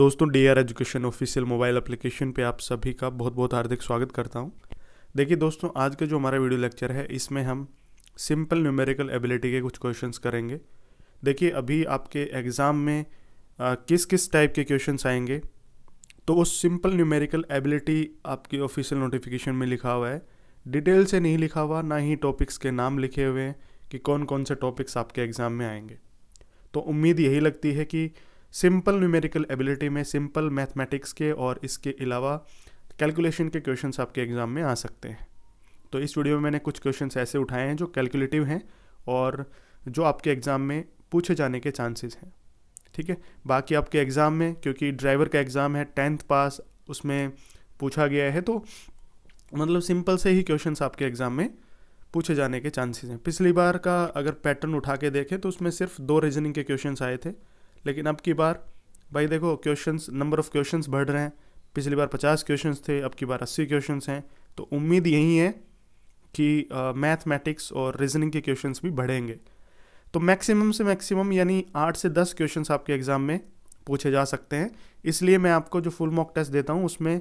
दोस्तों D R education official mobile application पे आप सभी का बहुत बहुत हार्दिक स्वागत करता हूँ देखिए दोस्तों आज का जो हमारा वीडियो लेक्चर है इसमें हम सिंपल न्यूमेरिकल एबिलिटी के कुछ क्वेश्चंस करेंगे देखिए अभी आपके एग्ज़ाम में आ, किस किस टाइप के क्वेश्चन आएंगे तो वो सिंपल न्यूमेरिकल एबिलिटी आपकी ऑफिशियल नोटिफिकेशन में लिखा हुआ है डिटेल से नहीं लिखा हुआ ना ही टॉपिक्स के नाम लिखे हुए हैं कि कौन कौन से टॉपिक्स आपके एग्ज़ाम में आएंगे तो उम्मीद यही लगती है कि सिंपल न्यूमेरिकल एबिलिटी में सिंपल मैथमेटिक्स के और इसके अलावा कैलकुलेशन के क्वेश्चंस आपके एग्ज़ाम में आ सकते हैं तो इस वीडियो में मैंने कुछ क्वेश्चंस ऐसे उठाए हैं जो कैलकुलेटिव हैं और जो आपके एग्ज़ाम में पूछे जाने के चांसेस हैं ठीक है बाकी आपके एग्ज़ाम में क्योंकि ड्राइवर का एग्ज़ाम है टेंथ पास उसमें पूछा गया है तो मतलब सिंपल से ही क्वेश्चंस आपके एग्ज़ाम में पूछे जाने के चांसेस हैं पिछली बार का अगर पैटर्न उठा के देखें तो उसमें सिर्फ दो रीजनिंग के क्वेश्चंस आए थे लेकिन अब की बार भाई देखो क्वेश्चन नंबर ऑफ़ क्वेश्चन बढ़ रहे हैं पिछली बार पचास क्वेश्चन थे अब की बार अस्सी क्वेश्चन हैं तो उम्मीद यही है कि मैथमेटिक्स uh, और रीजनिंग के क्वेश्चंस भी बढ़ेंगे तो मैक्सिमम से मैक्सिमम यानी आठ से दस क्वेश्चंस आपके एग्ज़ाम में पूछे जा सकते हैं इसलिए मैं आपको जो फुल मॉक टेस्ट देता हूँ उसमें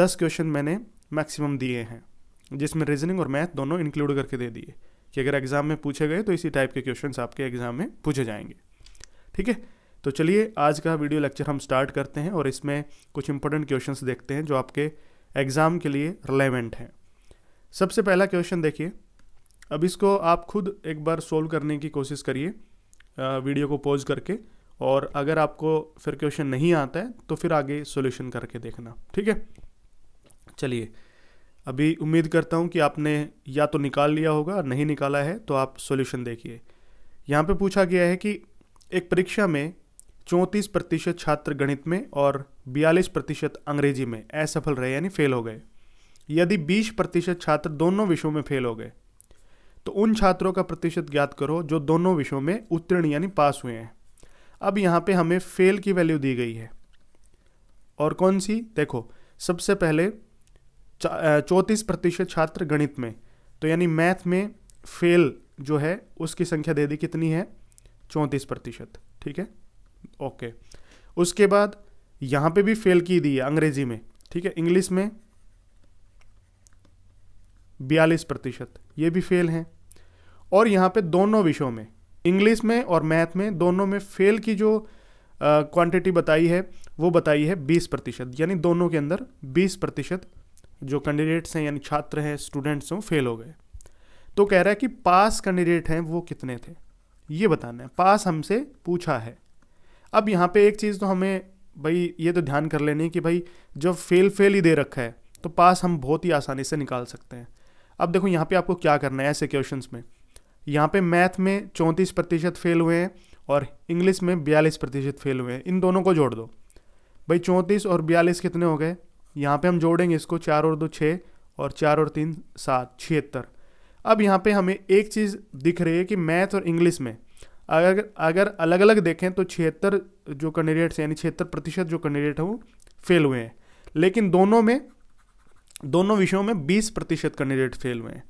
दस क्वेश्चन मैंने मैक्सिमम दिए हैं जिसमें रीजनिंग और मैथ दोनों इंक्लूड करके दे दिए कि अगर एग्ज़ाम में पूछे गए तो इसी टाइप के क्वेश्चन आपके एग्ज़ाम में पूछे जाएंगे ठीक है तो चलिए आज का वीडियो लेक्चर हम स्टार्ट करते हैं और इसमें कुछ इंपॉर्टेंट क्वेश्चन देखते हैं जो आपके एग्ज़ाम के लिए रिलेवेंट हैं सबसे पहला क्वेश्चन देखिए अब इसको आप खुद एक बार सोल्व करने की कोशिश करिए वीडियो को पॉज करके और अगर आपको फिर क्वेश्चन नहीं आता है तो फिर आगे सोल्यूशन करके देखना ठीक है चलिए अभी उम्मीद करता हूँ कि आपने या तो निकाल लिया होगा नहीं निकाला है तो आप सॉल्यूशन देखिए यहाँ पे पूछा गया है कि एक परीक्षा में चौंतीस प्रतिशत छात्र गणित में और बयालीस प्रतिशत अंग्रेजी में असफल रहे यानी फेल हो गए यदि बीस प्रतिशत छात्र दोनों विषयों में फेल हो गए तो उन छात्रों का प्रतिशत ज्ञात करो जो दोनों विषयों में उत्तीर्ण यानी पास हुए हैं अब यहाँ पे हमें फेल की वैल्यू दी गई है और कौन सी देखो सबसे पहले चौंतीस प्रतिशत छात्र गणित में तो यानी मैथ में फेल जो है उसकी संख्या दे दी कितनी है चौंतीस प्रतिशत ठीक है ओके उसके बाद यहां पे भी फेल की दी है अंग्रेजी में ठीक है इंग्लिश में बयालीस प्रतिशत ये भी फेल हैं और यहाँ पे दोनों विषयों में इंग्लिश में और मैथ में दोनों में फेल की जो क्वांटिटी बताई है वो बताई है बीस प्रतिशत यानी दोनों के अंदर बीस प्रतिशत जो कैंडिडेट्स हैं यानी छात्र हैं स्टूडेंट्स हैं फेल हो गए तो कह रहा है कि पास कैंडिडेट हैं वो कितने थे ये बताना है पास हमसे पूछा है अब यहाँ पे एक चीज़ तो हमें भाई ये तो ध्यान कर लेनी है कि भाई जो फेल फेल ही दे रखा है तो पास हम बहुत ही आसानी से निकाल सकते हैं अब देखो यहाँ पे आपको क्या करना है ऐसे क्वेश्चन में यहाँ पे मैथ में चौंतीस प्रतिशत फेल हुए हैं और इंग्लिश में बयालीस प्रतिशत फेल हुए हैं इन दोनों को जोड़ दो भाई चौंतीस और बयालीस कितने हो गए यहाँ पे हम जोड़ेंगे इसको चार और दो छः और चार और तीन सात छिहत्तर अब यहाँ पे हमें एक चीज़ दिख रही है कि मैथ और इंग्लिश में अगर अगर अलग अलग देखें तो छिहत्तर जो कैंडिडेट्स यानी छिहत्तर प्रतिशत जो कैंडिडेट हैं वो फेल हुए हैं लेकिन दोनों में दोनों विषयों में 20 प्रतिशत कैंडिडेट फेल हुए हैं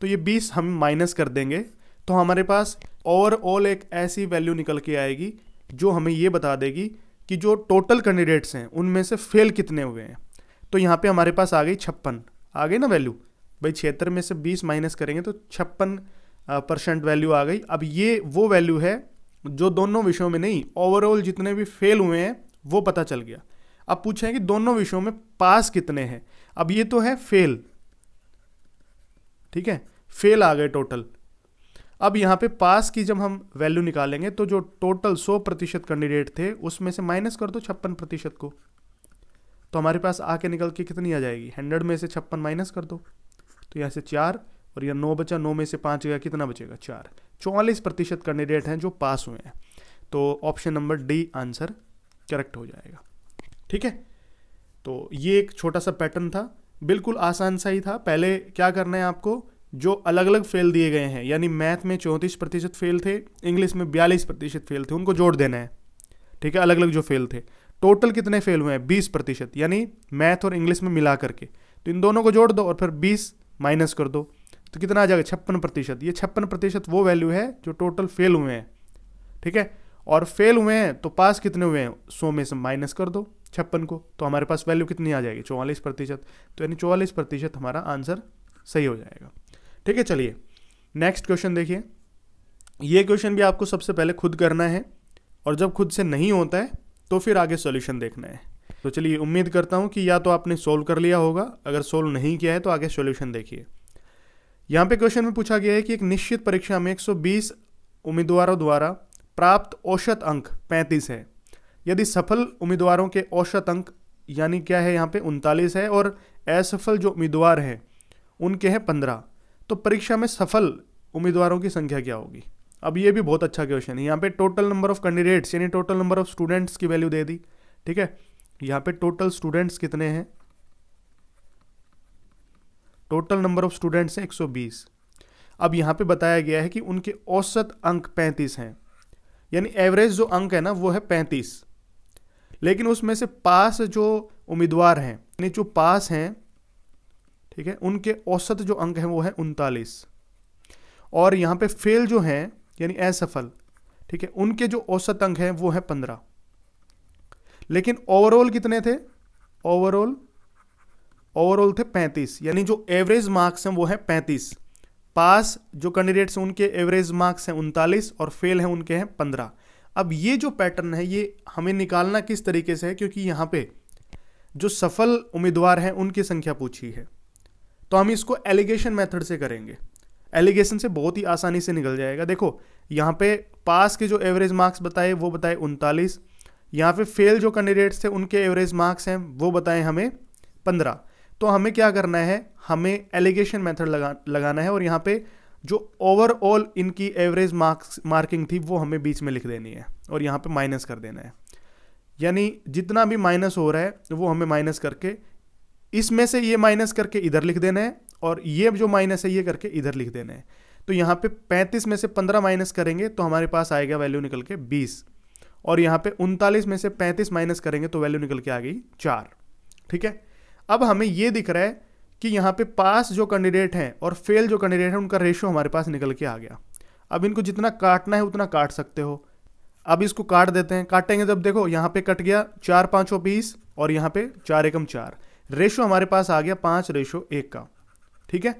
तो ये 20 हम माइनस कर देंगे तो हमारे पास ओवरऑल एक ऐसी वैल्यू निकल के आएगी जो हमें ये बता देगी कि जो टोटल कैंडिडेट्स हैं उनमें से फेल कितने हुए हैं तो यहाँ पे हमारे पास आ गई छप्पन आ गई ना वैल्यू भाई छिहत्तर में से 20 माइनस करेंगे तो छप्पन परसेंट वैल्यू आ गई अब ये वो वैल्यू है जो दोनों विषयों में नहीं ओवरऑल जितने भी फेल हुए हैं वो पता चल गया अब पूछे कि दोनों विषयों में पास कितने हैं अब ये तो है फेल ठीक है फेल आ गए टोटल अब यहाँ पे पास की जब हम वैल्यू निकालेंगे तो जो टोटल 100 प्रतिशत कैंडिडेट थे उसमें से माइनस कर दो छप्पन प्रतिशत को तो हमारे पास आके निकल के कितनी आ जाएगी हंड्रेड में से छप्पन माइनस कर दो तो यहाँ से चार और यह नौ बचा नौ में से पाँच गया कितना बचेगा चार चौवालीस प्रतिशत कैंडिडेट हैं जो पास हुए हैं तो option number D answer correct हो जाएगा ठीक है तो ये एक छोटा सा पैटर्न था बिल्कुल आसान सा ही था पहले क्या करना है आपको जो अलग अलग फेल दिए गए हैं यानी मैथ में चौंतीस प्रतिशत फेल थे इंग्लिश में बयालीस प्रतिशत फेल थे उनको जोड़ देना है ठीक है अलग अलग जो फेल थे टोटल कितने फेल हुए हैं बीस प्रतिशत यानी मैथ और इंग्लिश में मिला करके तो इन दोनों को जोड़ दो और फिर बीस माइनस कर दो तो कितना आ जाएगा छप्पन प्रतिशत ये छप्पन प्रतिशत वो वैल्यू है जो टोटल फेल हुए हैं ठीक है और फेल हुए हैं तो पास कितने हुए हैं सौ में से माइनस कर दो छप्पन को तो हमारे पास वैल्यू कितनी आ जाएगी चौवालीस प्रतिशत तो यानी चौवालीस प्रतिशत हमारा आंसर सही हो जाएगा ठीक है चलिए नेक्स्ट क्वेश्चन देखिए ये क्वेश्चन भी आपको सबसे पहले खुद करना है और जब खुद से नहीं होता है तो फिर आगे सॉल्यूशन देखना है तो चलिए उम्मीद करता हूँ कि या तो आपने सोल्व कर लिया होगा अगर सोल्व नहीं किया है तो आगे सोल्यूशन देखिए यहाँ पे क्वेश्चन में पूछा गया है कि एक निश्चित परीक्षा में 120 उम्मीदवारों द्वारा प्राप्त औसत अंक 35 है यदि सफल उम्मीदवारों के औसत अंक यानी क्या है यहाँ पे उनतालीस है और असफल जो उम्मीदवार हैं उनके हैं पंद्रह तो परीक्षा में सफल उम्मीदवारों की संख्या क्या होगी अब ये भी बहुत अच्छा क्वेश्चन है यहाँ पे टोटल नंबर ऑफ कैंडिडेट्स यानी टोटल नंबर ऑफ स्टूडेंट्स की वैल्यू दे दी ठीक है यहाँ पे टोटल स्टूडेंट्स कितने हैं टोटल नंबर ऑफ स्टूडेंट्स हैं 120 अब यहाँ पे बताया गया है कि उनके औसत अंक 35 हैं यानी एवरेज जो अंक है ना वो है 35 लेकिन उसमें से पास जो उम्मीदवार हैं यानी जो पास हैं ठीक है उनके औसत जो अंक हैं वो है उनतालीस और यहाँ पे फेल जो हैं यानी असफल ठीक है उनके जो औसत अंक हैं वो हैं पंद्रह लेकिन ओवरऑल कितने थे ओवरऑल ओवरऑल थे पैंतीस यानी जो एवरेज मार्क्स हैं वो हैं पैंतीस पास जो कैंडिडेट्स हैं उनके एवरेज मार्क्स हैं उनतालीस और फेल हैं उनके हैं पंद्रह अब ये जो पैटर्न है ये हमें निकालना किस तरीके से है क्योंकि यहाँ पे जो सफल उम्मीदवार हैं उनकी संख्या पूछी है तो हम इसको एलिगेशन मेथड से करेंगे एलिगेशन से बहुत ही आसानी से निकल जाएगा देखो यहाँ पे पास के जो एवरेज मार्क्स बताए वो बताए उनतालीस यहाँ पे फेल जो कैंडिडेट्स थे उनके एवरेज मार्क्स हैं वो बताएं हमें पंद्रह तो हमें क्या करना है हमें एलिगेशन मेथड लगा लगाना है और यहाँ पे जो ओवरऑल इनकी एवरेज मार्क्स मार्किंग थी वो हमें बीच में लिख देनी है और यहाँ पे माइनस कर देना है यानी जितना भी माइनस हो रहा है वो हमें माइनस करके इसमें से ये माइनस करके इधर लिख देना है और ये जो माइनस है ये करके इधर लिख देना है तो यहाँ पे 35 में से 15 माइनस करेंगे तो हमारे पास आएगा वैल्यू निकल के 20 और यहाँ पे उनतालीस में से 35 माइनस करेंगे तो वैल्यू निकल के आ गई चार ठीक है अब हमें ये दिख रहा है कि यहाँ पे पास जो कैंडिडेट हैं और फेल जो कैंडिडेट हैं उनका रेशियो हमारे पास निकल के आ गया अब इनको जितना काटना है उतना काट सकते हो अब इसको काट देते हैं काटेंगे जब तो देखो यहाँ पे कट गया चार पाँचों बीस और यहाँ पे चार एकम चार रेशो हमारे पास आ गया पाँच रेशो एक का ठीक है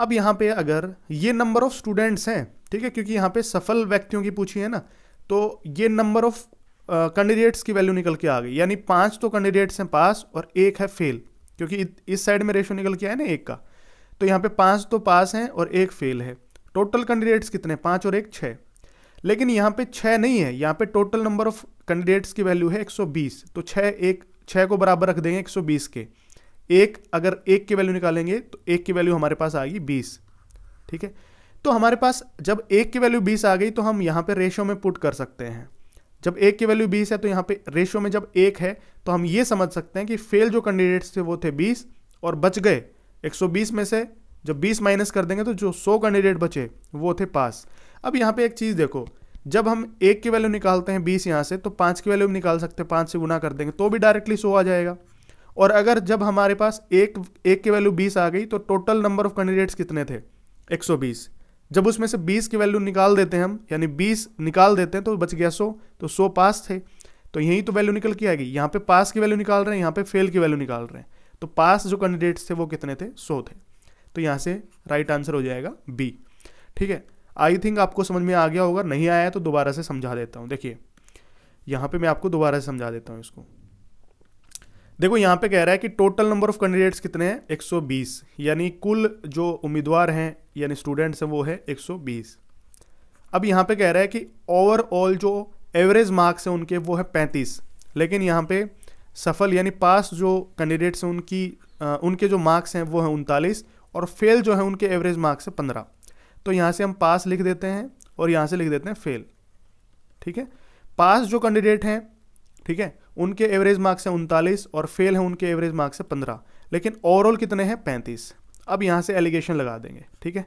अब यहाँ पे अगर ये नंबर ऑफ स्टूडेंट्स हैं ठीक है क्योंकि यहाँ पे सफल व्यक्तियों की पूछी है ना तो ये नंबर ऑफ कैंडिडेट्स की वैल्यू निकल के आ गई यानी पाँच तो कैंडिडेट्स हैं पास और एक है फेल क्योंकि इस साइड में रेशो निकल के आया ना एक का तो यहाँ पे पाँच तो पास हैं और एक फेल है टोटल कैंडिडेट्स कितने पाँच और एक छः लेकिन यहाँ पे छः नहीं है यहाँ पे टोटल नंबर ऑफ कैंडिडेट्स की वैल्यू है 120 तो छः एक छः को बराबर रख देंगे 120 के एक अगर एक की वैल्यू निकालेंगे तो एक की वैल्यू हमारे पास आएगी 20 ठीक है तो हमारे पास जब एक की वैल्यू 20 आ गई तो हम यहाँ पे रेशो में पुट कर सकते हैं जब एक की वैल्यू बीस है तो यहाँ पे रेशियो में जब एक है तो हम ये समझ सकते हैं कि फेल जो कैंडिडेट्स थे वो थे बीस और बच गए एक सौ बीस में से जब बीस माइनस कर देंगे तो जो सौ कैंडिडेट बचे वो थे पास अब यहाँ पे एक चीज़ देखो जब हम एक की वैल्यू निकालते हैं बीस यहाँ से तो पाँच की वैल्यू निकाल सकते हैं पाँच से गुना कर देंगे तो भी डायरेक्टली सौ आ जाएगा और अगर जब हमारे पास एक एक की वैल्यू बीस आ गई तो टोटल नंबर ऑफ कैंडिडेट्स कितने थे एक सौ बीस जब उसमें से 20 की वैल्यू निकाल देते हैं हम यानी 20 निकाल देते हैं तो बच गया 100 तो 100 पास थे तो यही तो वैल्यू निकल के आएगी यहाँ पे पास की वैल्यू निकाल रहे हैं यहाँ पे फेल की वैल्यू निकाल रहे हैं तो पास जो कैंडिडेट्स थे वो कितने थे सो थे तो यहाँ से राइट आंसर हो जाएगा बी ठीक है आई थिंक आपको समझ में आ गया होगा नहीं आया तो दोबारा से समझा देता हूँ देखिए यहाँ पर मैं आपको दोबारा से समझा देता हूँ इसको देखो यहाँ पे कह रहा है कि टोटल नंबर ऑफ कैंडिडेट्स कितने हैं 120 यानी कुल जो उम्मीदवार हैं यानी स्टूडेंट्स हैं वो है 120 अब यहाँ पे कह रहा है कि ओवरऑल जो एवरेज मार्क्स हैं उनके वो है 35 लेकिन यहाँ पे सफल यानी पास जो कैंडिडेट्स हैं उनकी आ, उनके जो मार्क्स हैं वो हैं उनतालीस और फेल जो है उनके एवरेज मार्क्स है पंद्रह तो यहाँ से हम पास लिख देते हैं और यहाँ से लिख देते हैं फेल ठीक है पास जो कैंडिडेट हैं ठीक है उनके एवरेज मार्क्स हैं उनतालीस और फेल हैं उनके एवरेज मार्क्स हैं पंद्रह लेकिन ओवरऑल कितने हैं पैंतीस अब यहाँ से एलिगेशन लगा देंगे ठीक है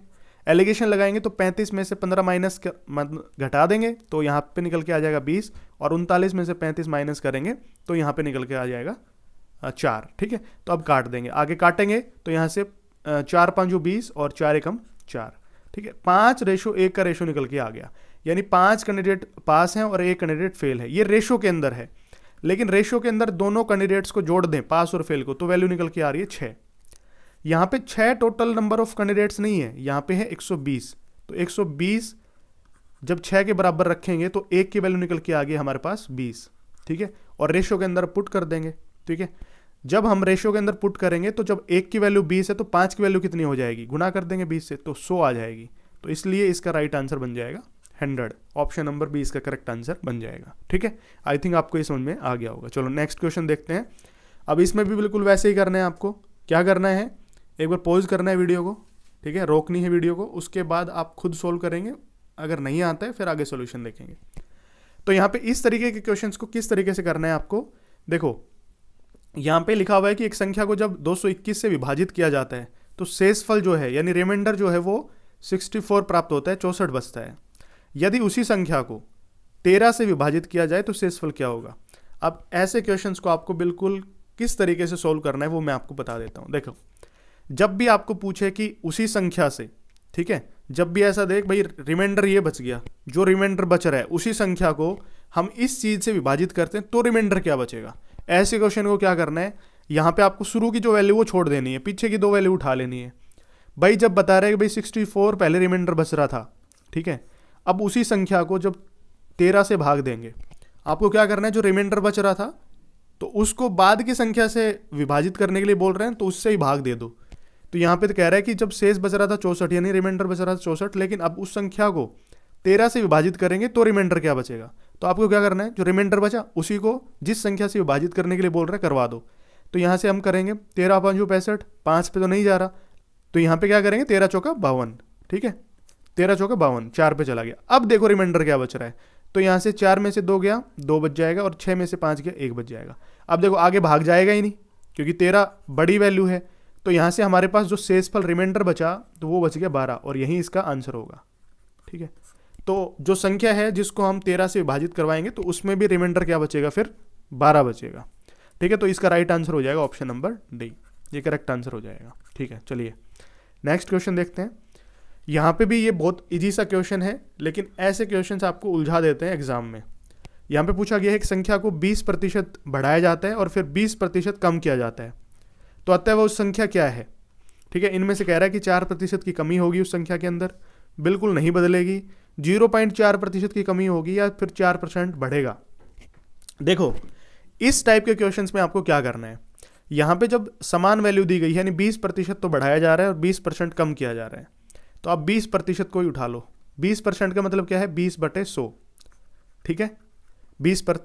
एलिगेशन लगाएंगे तो पैंतीस में से पंद्रह माइनस घटा देंगे तो यहाँ पर निकल के आ जाएगा बीस और उनतालीस में से पैंतीस माइनस करेंगे तो यहाँ पर निकल के आ जाएगा चार ठीक है तो अब काट देंगे आगे काटेंगे तो यहाँ से चार पाँचों बीस और चार एकम चार ठीक है पाँच रेशो एक का रेशो निकल के आ गया यानी पाँच कैंडिडेट पास हैं और एक कैंडिडेट फेल है ये रेशो के अंदर है लेकिन रेशियो के अंदर दोनों कैंडिडेट्स को जोड़ दें पास और फेल को तो वैल्यू निकल के आ रही है छः यहाँ पे छः टोटल नंबर ऑफ कैंडिडेट्स नहीं है यहाँ पे है 120 तो 120 जब छः के बराबर रखेंगे तो एक की वैल्यू निकल के आ गई हमारे पास बीस ठीक है और रेशियो के अंदर पुट कर देंगे ठीक है जब हम रेशियो के अंदर पुट करेंगे तो जब एक की वैल्यू बीस है तो पाँच की वैल्यू कितनी हो जाएगी गुना कर देंगे बीस से तो सौ आ जाएगी तो इसलिए इसका राइट आंसर बन जाएगा हंड्रेड ऑप्शन नंबर बी इसका करेक्ट आंसर बन जाएगा ठीक है आई थिंक आपको इस समझ में आ गया होगा चलो नेक्स्ट क्वेश्चन देखते हैं अब इसमें भी बिल्कुल वैसे ही करना है आपको क्या करना है एक बार पॉज करना है वीडियो को ठीक है रोकनी है वीडियो को उसके बाद आप खुद सोल्व करेंगे अगर नहीं आता है फिर आगे सोल्यूशन देखेंगे तो यहाँ पे इस तरीके के क्वेश्चंस को किस तरीके से करना है आपको देखो यहाँ पे लिखा हुआ है कि एक संख्या को जब 221 से विभाजित किया जाता है तो शेषफल जो है यानी रिमाइंडर जो है वो 64 प्राप्त होता है चौंसठ बचता है यदि उसी संख्या को तेरह से विभाजित किया जाए तो शेषफल क्या होगा अब ऐसे क्वेश्चन को आपको बिल्कुल किस तरीके से सोल्व करना है वो मैं आपको बता देता हूँ देखो जब भी आपको पूछे कि उसी संख्या से ठीक है जब भी ऐसा देख भाई रिमाइंडर ये बच गया जो रिमाइंडर बच रहा है उसी संख्या को हम इस चीज़ से विभाजित करते हैं तो रिमाइंडर क्या बचेगा ऐसे क्वेश्चन को क्या करना है यहाँ पे आपको शुरू की जो वैल्यू वो छोड़ देनी है पीछे की दो वैल्यू उठा लेनी है भाई जब बता रहे हैं कि भाई सिक्सटी फोर पहले रिमाइंडर बच रहा था ठीक है अब उसी संख्या को जब तेरह से भाग देंगे आपको क्या करना है जो रिमाइंडर बच रहा था तो उसको बाद की संख्या से विभाजित करने के लिए बोल रहे हैं तो उससे ही भाग दे दो तो यहाँ पे तो कह रहा है कि जब शेष बच रहा था चौसठ यानी रिमाइंडर बच रहा था चौंसठ लेकिन अब उस संख्या को तेरह से विभाजित करेंगे तो रिमाइंडर क्या बचेगा तो आपको क्या करना है जो रिमाइंडर बचा उसी को जिस संख्या से विभाजित करने के लिए बोल रहे करवा दो तो यहाँ से हम करेंगे तेरह पाँच पैंसठ पाँच पे तो नहीं जा रहा तो यहाँ पे क्या करेंगे तेरह चौका बावन ठीक है तेरह चौके बावन चार पे चला गया अब देखो रिमाइंडर क्या बच रहा है तो यहाँ से चार में से दो गया दो बच जाएगा और छः में से पाँच गया एक बच जाएगा अब देखो आगे भाग जाएगा ही नहीं क्योंकि तेरह बड़ी वैल्यू है तो यहाँ से हमारे पास जो सेसफल रिमाइंडर बचा तो वो बच गया बारह और यही इसका आंसर होगा ठीक है तो जो संख्या है जिसको हम तेरह से विभाजित करवाएंगे तो उसमें भी रिमाइंडर क्या बचेगा फिर बारह बचेगा ठीक है तो इसका राइट आंसर हो जाएगा ऑप्शन नंबर डी ये करेक्ट आंसर हो जाएगा ठीक है चलिए नेक्स्ट क्वेश्चन देखते हैं यहाँ पे भी ये बहुत इजी सा क्वेश्चन है लेकिन ऐसे क्वेश्चन आपको उलझा देते हैं एग्जाम में यहाँ पे पूछा गया है कि संख्या को 20 प्रतिशत बढ़ाया जाता है और फिर 20 प्रतिशत कम किया जाता है तो अतः वह उस संख्या क्या है ठीक है इनमें से कह रहा है कि चार प्रतिशत की कमी होगी उस संख्या के अंदर बिल्कुल नहीं बदलेगी जीरो पॉइंट चार प्रतिशत की कमी होगी या फिर चार परसेंट बढ़ेगा देखो इस टाइप के क्वेश्चन में आपको क्या करना है यहाँ पे जब समान वैल्यू दी गई है यानी बीस प्रतिशत तो बढ़ाया जा रहा है और बीस परसेंट कम किया जा रहा है तो आप बीस प्रतिशत को ही उठा लो बीस परसेंट का मतलब क्या है बीस बटे सौ ठीक है बीस पर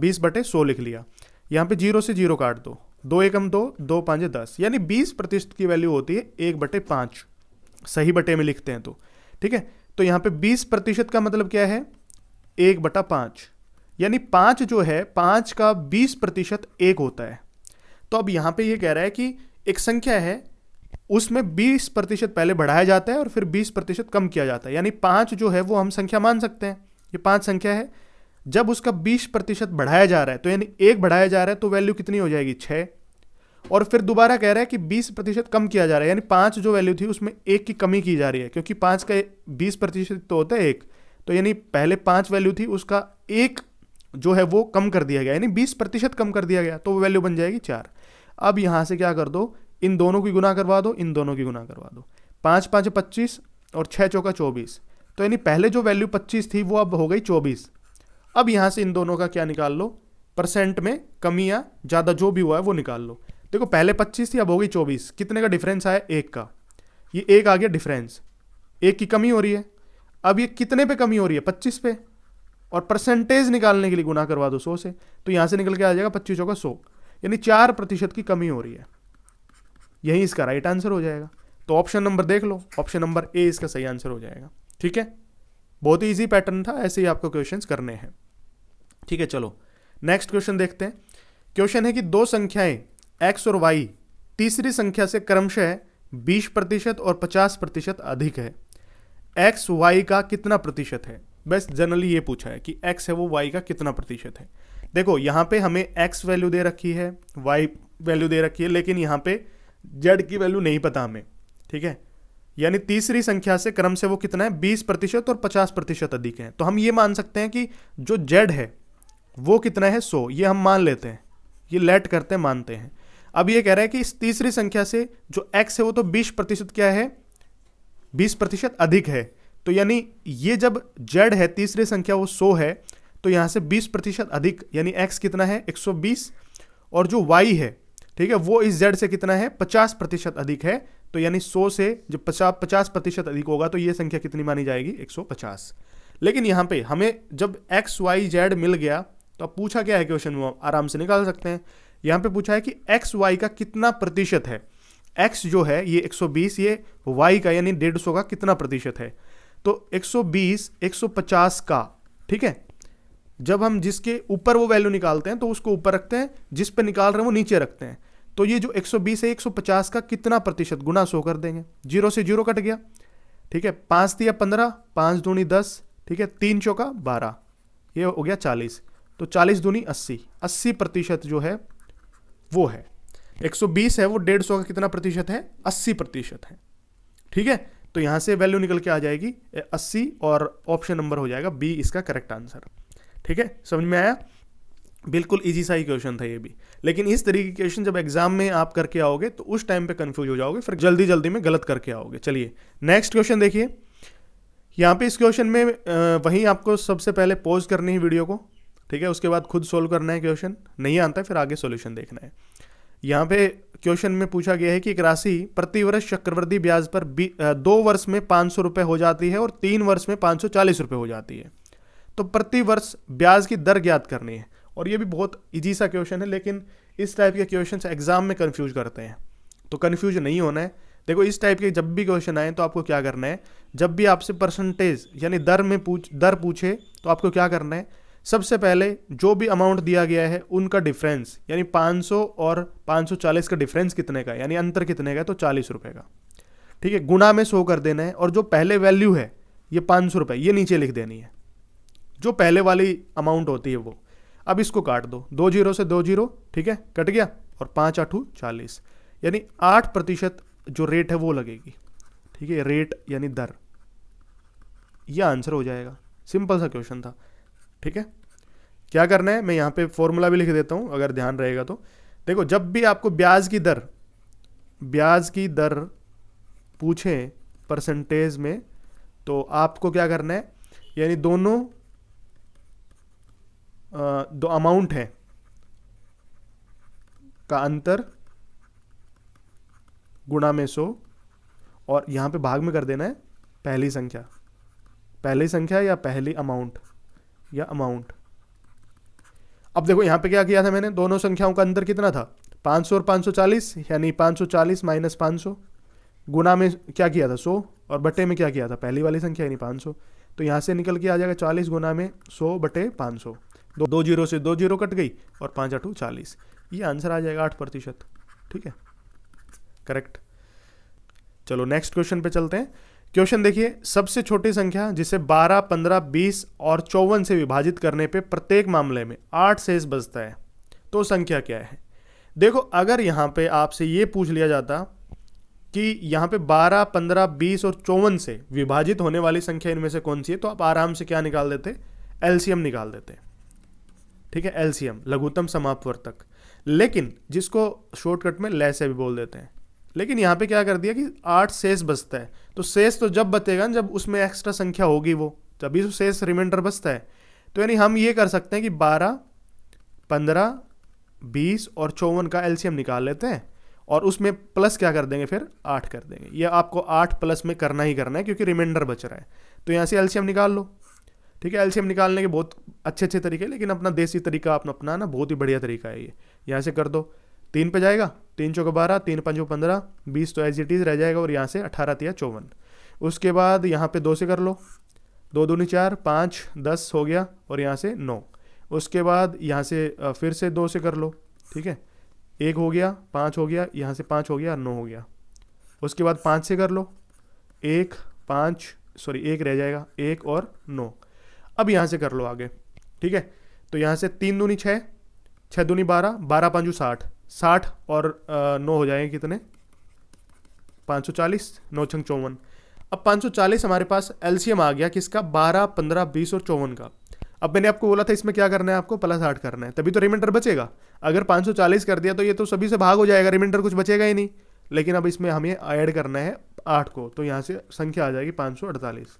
बीस बटे सौ लिख लिया यहाँ पे जीरो से जीरो काट दो दो एकम दो दो पाँच दस यानी बीस प्रतिशत की वैल्यू होती है एक बटे पाँच सही बटे में लिखते हैं तो ठीक है तो यहाँ पे बीस प्रतिशत का मतलब क्या है एक बटा पाँच यानी पाँच जो है पाँच का बीस प्रतिशत एक होता है तो अब यहाँ पे ये यह कह रहा है कि एक संख्या है उसमें 20 प्रतिशत पहले बढ़ाया जाता है और फिर 20 प्रतिशत कम किया जाता है यानी पाँच जो है वो हम संख्या मान सकते हैं ये पाँच संख्या है जब उसका 20 प्रतिशत बढ़ाया जा रहा है तो यानी एक बढ़ाया जा रहा है तो वैल्यू कितनी हो जाएगी छः और फिर दोबारा कह रहा है कि 20 प्रतिशत कम किया जा रहा है यानी पाँच जो वैल्यू थी उसमें एक की कमी की जा रही है क्योंकि पाँच का बीस प्रतिशत तो होता है एक तो यानी पहले पाँच वैल्यू थी उसका एक जो है वो कम कर दिया गया यानी बीस प्रतिशत कम कर दिया गया तो वो वैल्यू बन जाएगी चार अब यहाँ से क्या कर दो इन दोनों की गुना करवा दो इन दोनों की गुना करवा दो पाँच पाँच पच्चीस और छः चौका चौबीस तो यानी पहले जो वैल्यू पच्चीस थी वो अब हो गई चौबीस अब यहाँ से इन दोनों का क्या निकाल लो परसेंट में कमी या ज़्यादा जो भी हुआ है वो निकाल लो देखो पहले पच्चीस थी अब हो गई चौबीस कितने का डिफरेंस आया एक का ये एक आ गया डिफरेंस एक की कमी हो रही है अब ये कितने पे कमी हो रही है पच्चीस पे और परसेंटेज निकालने के लिए गुना करवा दो सौ से तो यहाँ से निकल के आ जाएगा पच्चीस होगा सौ यानी चार प्रतिशत की कमी हो रही है यही इसका राइट आंसर हो जाएगा तो ऑप्शन नंबर देख लो ऑप्शन नंबर ए इसका सही आंसर हो जाएगा ठीक है बहुत ही ईजी पैटर्न था ऐसे ही आपको क्वेश्चन करने हैं ठीक है चलो नेक्स्ट क्वेश्चन देखते हैं क्वेश्चन है कि दो संख्याएं एक्स और वाई तीसरी संख्या से क्रमशः बीस प्रतिशत और पचास प्रतिशत अधिक है एक्स वाई का कितना प्रतिशत है बस जनरली ये पूछा है कि एक्स है वो वाई का कितना प्रतिशत है देखो यहाँ पे हमें एक्स वैल्यू दे रखी है वाई वैल्यू दे रखी है लेकिन यहाँ पे जेड की वैल्यू नहीं पता हमें ठीक है यानी तीसरी संख्या से क्रम से वो कितना है बीस प्रतिशत और पचास प्रतिशत अधिक है तो हम ये मान सकते हैं कि जो जेड है वो कितना है सो ये हम मान लेते हैं ये लेट करते हैं मानते हैं अब ये कह रहा है कि इस तीसरी संख्या से जो एक्स है वो तो बीस प्रतिशत क्या है बीस प्रतिशत अधिक है तो यानी ये जब जेड है तीसरी संख्या वो सो है तो यहाँ से बीस प्रतिशत अधिक यानी एक्स कितना है एक सौ बीस और जो वाई है ठीक है वो इस जेड से कितना है पचास प्रतिशत अधिक है तो यानी सौ से जब पचास 50 प्रतिशत अधिक होगा तो ये संख्या कितनी मानी जाएगी एक सौ पचास लेकिन यहाँ पे हमें जब एक्स वाई जेड मिल गया तो अब पूछा क्या है क्वेश्चन में आराम से निकाल सकते हैं यहाँ पे पूछा है कि एक्स वाई का कितना प्रतिशत है एक्स जो है ये 120 ये वाई का यानी सौ का कितना प्रतिशत है तो 120 150 का ठीक है जब हम जिसके ऊपर वो वैल्यू निकालते हैं तो उसको ऊपर रखते हैं जिस पे निकाल रहे हैं वो नीचे रखते हैं तो ये जो 120 से 150 का कितना प्रतिशत गुना सो कर देंगे जीरो से जीरो कट गया ठीक है पाँच दिया पंद्रह पाँच दूनी दस ठीक है तीन चौका बारह ये हो गया चालीस तो चालीस दूनी अस्सी अस्सी प्रतिशत जो है वो है 120 है वो डेढ़ सौ का कितना प्रतिशत है अस्सी प्रतिशत है ठीक है तो यहाँ से वैल्यू निकल के आ जाएगी अस्सी और ऑप्शन नंबर हो जाएगा बी इसका करेक्ट आंसर ठीक है समझ में आया बिल्कुल ईजी सा ही क्वेश्चन था ये भी लेकिन इस तरीके के क्वेश्चन जब एग्जाम में आप करके आओगे तो उस टाइम पे कंफ्यूज हो जाओगे फिर जल्दी जल्दी में गलत करके आओगे चलिए नेक्स्ट क्वेश्चन देखिए यहाँ पे इस क्वेश्चन में वहीं आपको सबसे पहले पॉज करनी है वीडियो को ठीक है उसके बाद खुद सोल्व करना है क्वेश्चन नहीं आता फिर आगे सोल्यूशन देखना है यहाँ पे क्वेश्चन में पूछा गया है कि एक राशि प्रतिवर्ष चक्रवर्ती ब्याज पर दो वर्ष में पाँच सौ रुपये हो जाती है और तीन वर्ष में पाँच सौ चालीस रुपये हो जाती है तो प्रतिवर्ष ब्याज की दर ज्ञात करनी है और ये भी बहुत इजी सा क्वेश्चन है लेकिन इस टाइप के क्वेश्चन एग्जाम में कन्फ्यूज करते हैं तो कन्फ्यूज नहीं होना है देखो इस टाइप के जब भी क्वेश्चन आए तो आपको क्या करना है जब भी आपसे परसेंटेज यानी दर में पूछ दर पूछे तो आपको क्या करना है सबसे पहले जो भी अमाउंट दिया गया है उनका डिफरेंस यानी 500 और 540 का डिफरेंस कितने का यानी अंतर कितने का तो चालीस रुपये का ठीक है गुना में शो कर देना है और जो पहले वैल्यू है ये पाँच सौ रुपये ये नीचे लिख देनी है जो पहले वाली अमाउंट होती है वो अब इसको काट दो दो जीरो से दो जीरो ठीक है कट गया और पाँच आठू चालीस यानी आठ प्रतिशत जो रेट है वो लगेगी ठीक है रेट यानी दर ये आंसर हो जाएगा सिंपल सा क्वेश्चन था ठीक है क्या करना है मैं यहाँ पे फॉर्मूला भी लिख देता हूँ अगर ध्यान रहेगा तो देखो जब भी आपको ब्याज की दर ब्याज की दर पूछें परसेंटेज में तो आपको क्या करना है यानी दोनों दो अमाउंट है का अंतर गुणा में सो और यहां पे भाग में कर देना है पहली संख्या पहली संख्या या पहली अमाउंट या अमाउंट अब देखो यहां पे क्या किया था मैंने दोनों संख्याओं का अंतर कितना था 500 और 540 यानी 540 माइनस पांच गुना में क्या किया था 100 और बटे में क्या किया था पहली वाली संख्या यानी 500 तो यहां से निकल के आ जाएगा 40 गुना में 100 बटे 500 दो दो जीरो से दो जीरो कट गई और पाँच आठ चालीस ये आंसर आ जाएगा आठ प्रतिशत ठीक है करेक्ट चलो नेक्स्ट क्वेश्चन पे चलते हैं क्वेश्चन देखिए सबसे छोटी संख्या जिसे 12, 15, 20 और चौवन से विभाजित करने पे प्रत्येक मामले में आठ शेष बचता है तो संख्या क्या है देखो अगर यहाँ पे आपसे ये पूछ लिया जाता कि यहाँ पे 12, 15, 20 और चौवन से विभाजित होने वाली संख्या इनमें से कौन सी है तो आप आराम से क्या निकाल देते एलसीएम निकाल देते ठीक है एलसीएम लघुतम समापवर्तक लेकिन जिसको शॉर्टकट में लय से भी बोल देते हैं लेकिन यहाँ पे क्या कर दिया कि आठ शेष बचता है तो शेष तो जब बचेगा जब उसमें एक्स्ट्रा संख्या होगी वो तभी तो शेष रिमाइंडर बचता है तो यानी हम ये कर सकते हैं कि बारह पंद्रह बीस और चौवन का एलसीएम निकाल लेते हैं और उसमें प्लस क्या कर देंगे फिर आठ कर देंगे ये आपको आठ प्लस में करना ही करना है क्योंकि रिमाइंडर बच रहा है तो यहाँ से एलसीएम निकाल लो ठीक है एलसीएम निकालने के बहुत अच्छे अच्छे तरीके लेकिन अपना देसी तरीका अपना अपना ना बहुत ही बढ़िया तरीका है ये यहाँ से कर दो तीन पे जाएगा तीन चौक बारह तीन पंजो पंद्रह बीस तो एज इट इज़ रह जाएगा और यहाँ से अठारह तिया चौवन उसके बाद यहाँ पे दो से कर लो दो दूनी चार पाँच दस हो गया और यहाँ से नौ उसके बाद यहाँ से फिर से दो से कर लो ठीक है एक हो गया पाँच हो गया यहाँ से पाँच हो गया और नौ हो गया उसके बाद पाँच से कर लो एक पाँच सॉरी एक रह जाएगा एक और नौ अब यहाँ से कर लो आगे ठीक है तो यहाँ से तीन दूनी छः छः दूनी बारह बारह पाँचू साठ साठ और नौ हो जाएंगे कितने पाँच सौ चालीस नौ छंग चौवन अब पाँच सौ चालीस हमारे पास एलसीएम आ गया किसका बारह पंद्रह बीस और चौवन का अब मैंने आपको बोला था इसमें क्या करना है आपको प्लस आठ करना है तभी तो रिमाइंडर बचेगा अगर पाँच सौ चालीस कर दिया तो ये तो सभी से भाग हो जाएगा रिमाइंडर कुछ बचेगा ही नहीं लेकिन अब इसमें हमें ऐड करना है आठ को तो यहाँ से संख्या आ जाएगी पाँच सौ अड़तालीस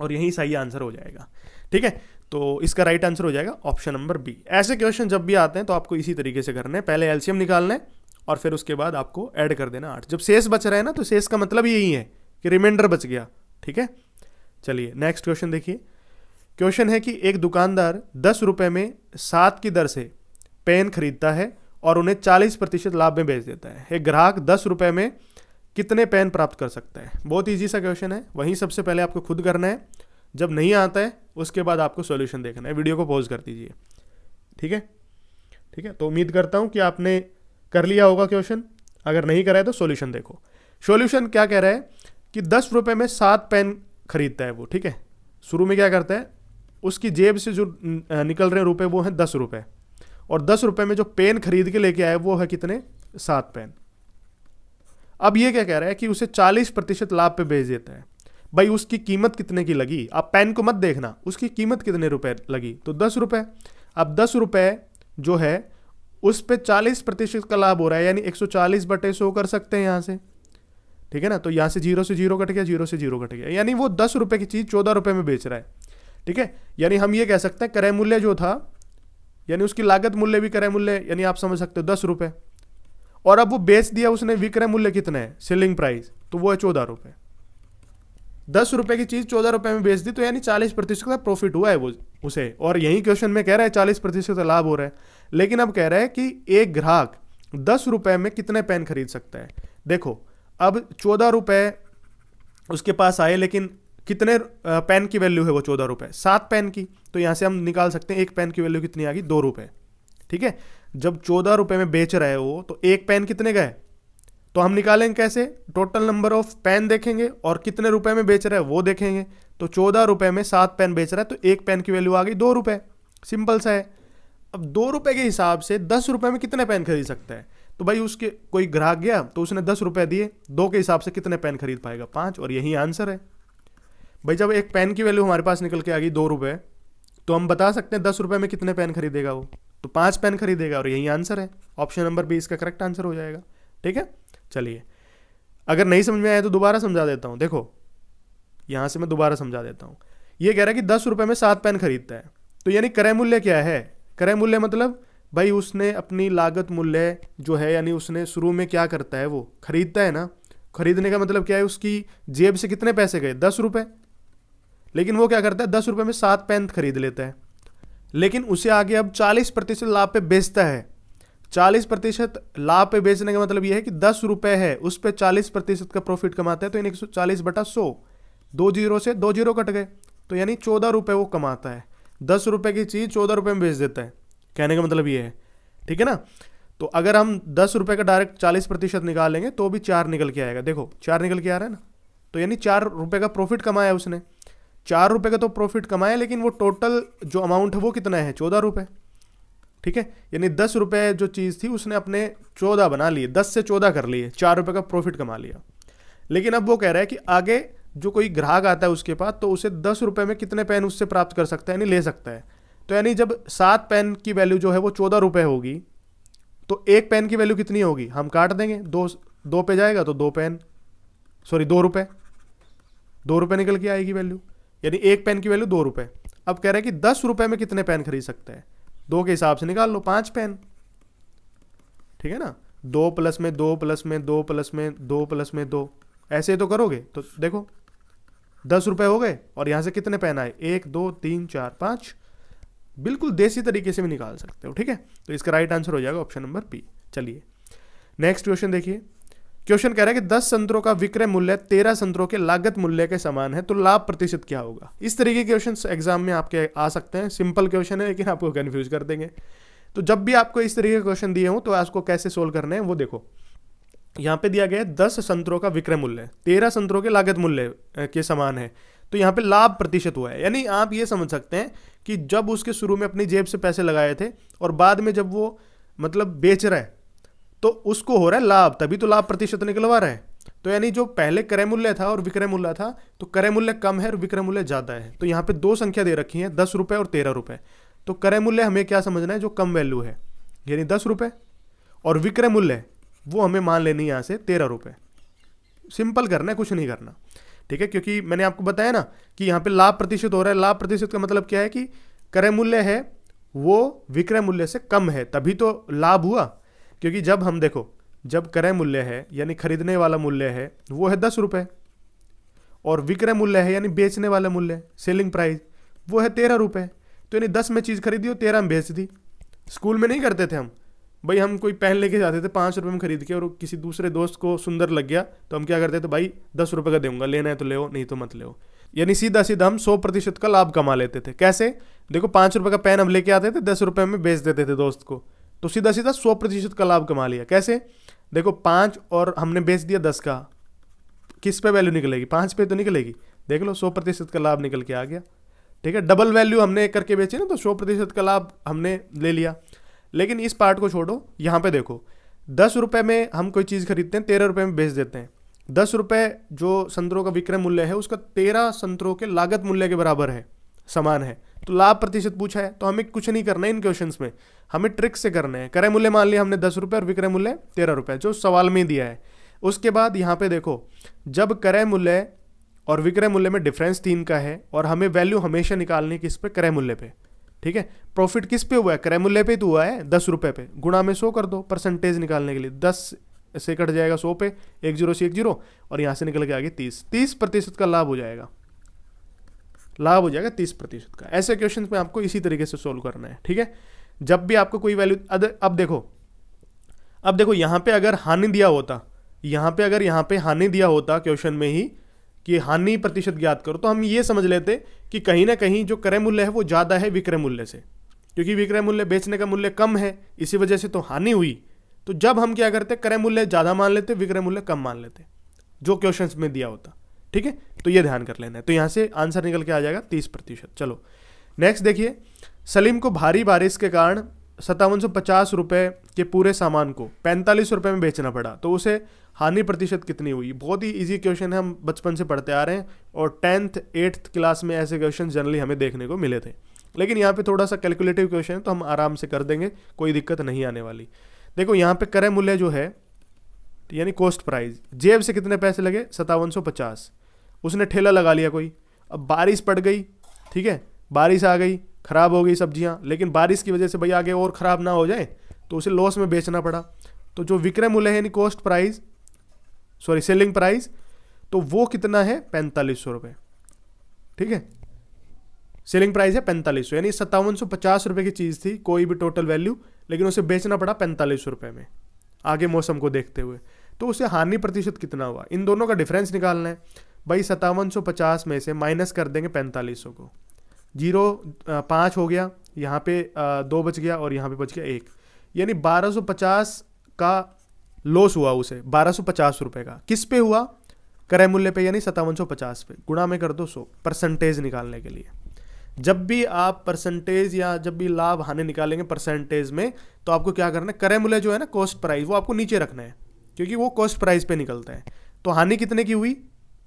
और यही सही आंसर हो जाएगा ठीक है तो इसका राइट आंसर हो जाएगा ऑप्शन नंबर बी ऐसे क्वेश्चन जब भी आते हैं तो आपको इसी तरीके से करना है पहले एल्शियम निकालना है और फिर उसके बाद आपको ऐड कर देना आठ जब शेष बच रहा है ना तो शेष का मतलब यही है कि रिमाइंडर बच गया ठीक है चलिए नेक्स्ट क्वेश्चन देखिए क्वेश्चन है कि एक दुकानदार दस रुपये में सात की दर से पेन खरीदता है और उन्हें चालीस प्रतिशत लाभ में बेच देता है एक ग्राहक दस रुपये में कितने पेन प्राप्त कर सकते हैं बहुत ईजी सा क्वेश्चन है वहीं सबसे पहले आपको खुद करना है जब नहीं आता है उसके बाद आपको सोल्यूशन देखना है वीडियो को पॉज कर दीजिए ठीक है ठीक है तो उम्मीद करता हूँ कि आपने कर लिया होगा क्वेश्चन अगर नहीं करा है तो सोल्यूशन देखो सोल्यूशन क्या कह रहा है कि दस रुपये में सात पेन खरीदता है वो ठीक है शुरू में क्या करता है उसकी जेब से जो निकल रहे रुपए वो हैं दस रुपये और दस रुपये में जो पेन खरीद के लेके आए वो है कितने सात पेन अब ये क्या कह रहा है कि उसे 40 प्रतिशत लाभ पे बेच देते हैं भाई उसकी कीमत कितने की लगी आप पेन को मत देखना उसकी कीमत कितने रुपए लगी तो दस रुपये अब दस रुपये जो है उस पर चालीस प्रतिशत का लाभ हो रहा है यानी एक सौ चालीस बटे सो कर सकते हैं यहाँ से ठीक है ना तो यहाँ से जीरो से जीरो कट गया जीरो से जीरो कट गया यानी वो दस रुपये की चीज़ चौदह रुपये में बेच रहा है ठीक है यानी हम ये कह सकते हैं क्रय मूल्य जो था यानी उसकी लागत मूल्य भी क्रय मूल्य यानी आप समझ सकते हो दस रुपये और अब वो बेच दिया उसने विक्रय मूल्य कितना है सेलिंग प्राइस तो वो है चौदह रुपये दस रुपये की चीज़ चौदह रुपये में बेच दी तो यानी चालीस प्रतिशत का प्रॉफिट हुआ है वो उसे और यही क्वेश्चन में कह रहा है चालीस प्रतिशत लाभ हो रहा है लेकिन अब कह रहा है कि एक ग्राहक दस रुपये में कितने पेन खरीद सकता है देखो अब चौदह रुपये उसके पास आए लेकिन कितने पेन की वैल्यू है वो चौदह रुपये सात पेन की तो यहाँ से हम निकाल सकते हैं एक पेन की वैल्यू कितनी आ गई दो रुपये ठीक है जब चौदह रुपये में बेच रहे हो तो एक पेन कितने का है तो हम निकालेंगे कैसे टोटल नंबर ऑफ पेन देखेंगे और कितने रुपए में बेच रहा है वो देखेंगे तो चौदह रुपये में सात पेन बेच रहा है तो एक पेन की वैल्यू आ गई दो रुपये सिंपल सा है अब दो रुपये के हिसाब से दस रुपये में कितने पेन खरीद सकता है तो भाई उसके कोई ग्राहक गया तो उसने दस रुपये दिए दो के हिसाब से कितने पेन खरीद पाएगा पाँच और यही आंसर है भाई जब एक पेन की वैल्यू हमारे पास निकल के आ गई दो रुपये तो हम बता सकते हैं दस रुपये में कितने पेन खरीदेगा वो तो पाँच पेन खरीदेगा और यही आंसर है ऑप्शन नंबर बी इसका करेक्ट आंसर हो जाएगा ठीक है चलिए अगर नहीं समझ में आया तो दोबारा समझा देता हूँ देखो यहाँ से मैं दोबारा समझा देता हूँ ये कह रहा है कि दस रुपये में सात पेन खरीदता है तो यानी क्रय मूल्य क्या है क्रय मूल्य मतलब भाई उसने अपनी लागत मूल्य जो है यानी उसने शुरू में क्या करता है वो खरीदता है ना खरीदने का मतलब क्या है उसकी जेब से कितने पैसे गए दस रुपये लेकिन वो क्या करता है दस रुपये में सात पेन खरीद लेता है लेकिन उसे आगे अब 40 प्रतिशत लाभ पे बेचता है 40 प्रतिशत लाभ पे बेचने का मतलब यह है कि दस रुपए है उस पर चालीस प्रतिशत का प्रॉफिट कमाता है तो यानी चालीस बटा सौ दो जीरो से दो जीरो कट गए तो यानी चौदह रुपए वो कमाता है दस रुपए की चीज़ चौदह रुपए में बेच देता है कहने का मतलब ये है ठीक है ना तो अगर हम दस रुपए का डायरेक्ट चालीस प्रतिशत निकालेंगे तो भी चार निकल के आएगा देखो चार निकल के आ रहा है ना तो यानी चार रुपए का प्रॉफिट कमाया उसने चार रुपये का तो प्रॉफिट कमाया लेकिन वो टोटल जो अमाउंट है वो कितना है चौदह रुपये ठीक है यानी दस रुपये जो चीज़ थी उसने अपने चौदह बना लिए दस से चौदह कर लिए चार रुपये का प्रॉफिट कमा लिया लेकिन अब वो कह रहा है कि आगे जो कोई ग्राहक आता है उसके पास तो उसे दस रुपये में कितने पेन उससे प्राप्त कर सकता है यानी ले सकता है तो यानी जब सात पेन की वैल्यू जो है वो चौदह रुपये होगी तो एक पेन की वैल्यू कितनी होगी हम काट देंगे दो दो पे जाएगा तो दो पेन सॉरी दो रुपये दो रुपये निकल के आएगी वैल्यू यानी एक पेन की वैल्यू दो रुपए अब कह रहे हैं कि दस रुपए में कितने पेन खरीद सकते हैं दो के हिसाब से निकाल लो पांच पेन ठीक है ना दो प्लस में दो प्लस में दो प्लस में दो प्लस में दो ऐसे तो करोगे तो देखो दस रुपए हो गए और यहां से कितने पेन आए एक दो तीन चार पांच बिल्कुल देसी तरीके से भी निकाल सकते हो ठीक है तो इसका राइट आंसर हो जाएगा ऑप्शन नंबर पी चलिए नेक्स्ट क्वेश्चन देखिए क्वेश्चन कह रहा है कि दस संतरों का विक्रय मूल्य तेरह संतरों के लागत मूल्य के समान है तो लाभ प्रतिशत क्या होगा इस तरीके के क्वेश्चन एग्जाम में आपके आ सकते हैं सिंपल क्वेश्चन है लेकिन आपको कन्फ्यूज कर देंगे तो जब भी आपको इस तरीके के क्वेश्चन दिए हों तो आपको कैसे सोल्व करने हैं वो देखो यहाँ पे दिया गया है दस संतरों का विक्रय मूल्य तेरह संतरों के लागत मूल्य के समान है तो यहाँ पे लाभ प्रतिशत हुआ है यानी आप ये समझ सकते हैं कि जब उसके शुरू में अपनी जेब से पैसे लगाए थे और बाद में जब वो मतलब बेच रहा है तो उसको हो रहा है लाभ तभी तो लाभ प्रतिशत निकलवा रहे हैं तो यानी जो पहले क्रय मूल्य था और विक्रय मूल्य था तो क्रय मूल्य कम है और विक्रय मूल्य ज़्यादा है तो यहाँ पे दो संख्या दे रखी है दस रुपए और तेरह रुपए तो क्रय मूल्य हमें क्या समझना है जो कम वैल्यू है यानी दस रुपए और विक्रय मूल्य वो हमें मान लेनी यहाँ से तेरह रुपए सिंपल करना है कुछ नहीं करना ठीक है क्योंकि मैंने आपको बताया ना कि यहाँ पे लाभ प्रतिशत हो रहा है लाभ प्रतिशत का मतलब क्या है कि क्रय मूल्य है वो विक्रय मूल्य से कम है तभी तो लाभ हुआ क्योंकि जब हम देखो जब क्रय मूल्य है यानी खरीदने वाला मूल्य है वो है दस रुपये और विक्रय मूल्य है यानी बेचने वाला मूल्य सेलिंग प्राइस वो है तेरह रुपये तो यानी दस में चीज़ खरीदी और तेरह में बेच दी स्कूल में नहीं करते थे हम भाई हम कोई पेन लेके जाते थे पाँच रुपये में खरीद के और किसी दूसरे दोस्त को सुंदर लग गया तो हम क्या करते थे भाई दस रुपये का दूंगा लेना है तो ले नहीं तो मत ले यानी सीधा सीधा हम सौ प्रतिशत का लाभ कमा लेते थे कैसे देखो पाँच रुपये का पेन हम लेके आते थे दस रुपये में बेच देते थे दोस्त को तो सीधा सीधा सौ प्रतिशत का लाभ कमा लिया कैसे देखो पाँच और हमने बेच दिया दस का किस पे वैल्यू निकलेगी पाँच पे तो निकलेगी देख लो सौ प्रतिशत का लाभ निकल के आ गया ठीक है डबल वैल्यू हमने करके बेची ना तो सौ प्रतिशत का लाभ हमने ले लिया लेकिन इस पार्ट को छोड़ो यहाँ पे देखो दस रुपये में हम कोई चीज़ खरीदते हैं तेरह रुपये में बेच देते हैं दस रुपये जो संतरों का विक्रय मूल्य है उसका तेरह संतरों के लागत मूल्य के बराबर है समान है तो लाभ प्रतिशत पूछा है तो हमें कुछ नहीं करना है इन क्वेश्चन में हमें ट्रिक से करना है क्रय मूल्य मान लिया हमने दस रुपये और विक्रय मूल्य तेरह रुपये जो सवाल में दिया है उसके बाद यहाँ पे देखो जब क्रय मूल्य और विक्रय मूल्य में डिफरेंस तीन का है और हमें वैल्यू हमेशा निकालनी किस पे क्रय मूल्य पे ठीक है प्रॉफिट किस पे हुआ है क्रय मूल्य पे तो हुआ है दस रुपये पे गुणा में सो कर दो परसेंटेज निकालने के लिए दस से कट जाएगा सौ पे एक जीरो से एक जीरो और यहाँ से निकल के आगे तीस तीस प्रतिशत का लाभ हो जाएगा लाभ हो जाएगा तीस प्रतिशत का ऐसे क्वेश्चन में आपको इसी तरीके से सोल्व करना है ठीक है जब भी आपको कोई वैल्यू अब देखो अब देखो यहाँ पे अगर हानि दिया होता यहाँ पे अगर यहाँ पे हानि दिया होता क्वेश्चन में ही कि हानि प्रतिशत ज्ञात करो तो हम ये समझ लेते कि कहीं ना कहीं जो क्रय मूल्य है वो ज़्यादा है विक्रय मूल्य से क्योंकि विक्रय मूल्य बेचने का मूल्य कम है इसी वजह से तो हानि हुई तो जब हम क्या करते क्रय मूल्य ज़्यादा मान लेते विक्रय मूल्य कम मान लेते जो क्वेश्चन में दिया होता ठीक है तो ये ध्यान कर लेना है तो यहाँ से आंसर निकल के आ जाएगा तीस प्रतिशत चलो नेक्स्ट देखिए सलीम को भारी बारिश के कारण सत्तावन सौ पचास रुपये के पूरे सामान को पैंतालीस रुपये में बेचना पड़ा तो उसे हानि प्रतिशत कितनी हुई बहुत ही इजी क्वेश्चन है हम बचपन से पढ़ते आ रहे हैं और टेंथ एट्थ क्लास में ऐसे क्वेश्चन जनरली हमें देखने को मिले थे लेकिन यहाँ पे थोड़ा सा कैलकुलेटिव क्वेश्चन है तो हम आराम से कर देंगे कोई दिक्कत नहीं आने वाली देखो यहाँ पे करे मूल्य जो है यानी कॉस्ट प्राइस जेब से कितने पैसे लगे सत्तावन सौ पचास उसने ठेला लगा लिया कोई अब बारिश पड़ गई ठीक है बारिश आ गई ख़राब हो गई सब्जियाँ लेकिन बारिश की वजह से भाई आगे और ख़राब ना हो जाए तो उसे लॉस में बेचना पड़ा तो जो विक्रय मूल्य है यानी cost price sorry selling price तो वो कितना है पैंतालीस सौ रुपये ठीक है सेलिंग प्राइस है पैंतालीस सौ यानी सत्तावन सौ पचास रुपये की चीज़ थी कोई भी टोटल वैल्यू लेकिन उसे बेचना पड़ा पैंतालीस सौ रुपये में आगे मौसम को देखते हुए तो उसे हानि प्रतिशत कितना हुआ इन दोनों का डिफरेंस निकालना है भाई सतावन में से माइनस कर देंगे पैंतालीस सौ को जीरो पाँच हो गया यहाँ पे दो बच गया और यहाँ पे बच गया एक यानी बारह सौ पचास का लॉस हुआ उसे बारह सौ पचास रुपये का किस पे हुआ क्रय मूल्य पे यानी सतावन पे गुणा में कर दो सौ परसेंटेज निकालने के लिए जब भी आप परसेंटेज या जब भी लाभ हानि निकालेंगे परसेंटेज में तो आपको क्या करना है क्रय मूल्य जो है ना कॉस्ट प्राइस वो आपको नीचे रखना है क्योंकि वो कॉस्ट प्राइस पे निकलता है तो हानि कितने की हुई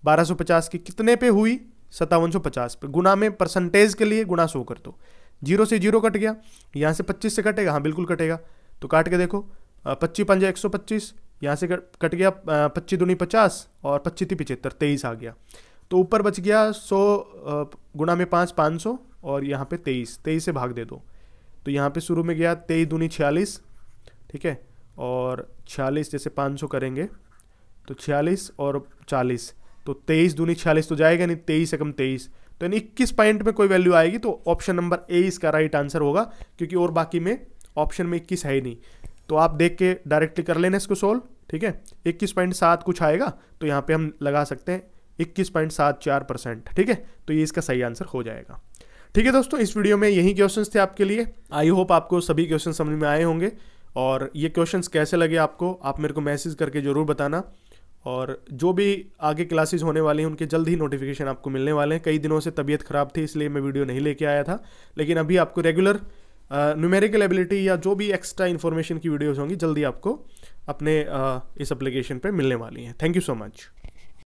1250 की कितने पे हुई सत्तावन पे गुना में परसेंटेज के लिए गुना सो कर दो जीरो से जीरो कट गया यहाँ से पच्चीस से कटेगा हाँ बिल्कुल कटेगा तो काट के देखो पच्चीस पंजा एक सौ पच्चीस यहाँ से कट कट गया पच्चीस दूनी पचास और पच्चीस पिचहत्तर तेईस आ गया तो ऊपर बच गया सौ गुना में पाँच पाँच सौ और यहाँ पे तेईस तेईस से भाग दे दो तो यहाँ पे शुरू में गया तेईस दूनी छियालीस ठीक है और छियालीस जैसे पाँच सौ करेंगे तो छियालीस और चालीस तो तेईस दूनी छियालीस तो जाएगा नहीं तेईस एकम तेईस तो यानी इक्कीस पॉइंट में कोई वैल्यू आएगी तो ऑप्शन नंबर ए इसका राइट आंसर होगा क्योंकि और बाकी में ऑप्शन में इक्कीस है ही नहीं तो आप देख के डायरेक्टली कर लेना इसको सोल्व ठीक है इक्कीस पॉइंट सात कुछ आएगा तो यहाँ पे हम लगा सकते हैं इक्कीस पॉइंट सात चार परसेंट ठीक है तो ये इसका सही आंसर हो जाएगा ठीक है दोस्तों इस वीडियो में यही क्वेश्चन थे आपके लिए आई होप आपको सभी क्वेश्चन समझ में आए होंगे और ये क्वेश्चन कैसे लगे आपको आप मेरे को मैसेज करके ज़रूर बताना और जो भी आगे क्लासेस होने वाली हैं उनके जल्द ही नोटिफिकेशन आपको मिलने वाले हैं कई दिनों से तबीयत ख़राब थी इसलिए मैं वीडियो नहीं लेके आया था लेकिन अभी आपको रेगुलर न्यूमेरिकल एबिलिटी या जो भी एक्स्ट्रा इन्फॉर्मेशन की वीडियोज़ होंगी जल्दी आपको अपने uh, इस एप्लीकेशन पर मिलने वाली हैं थैंक यू सो मच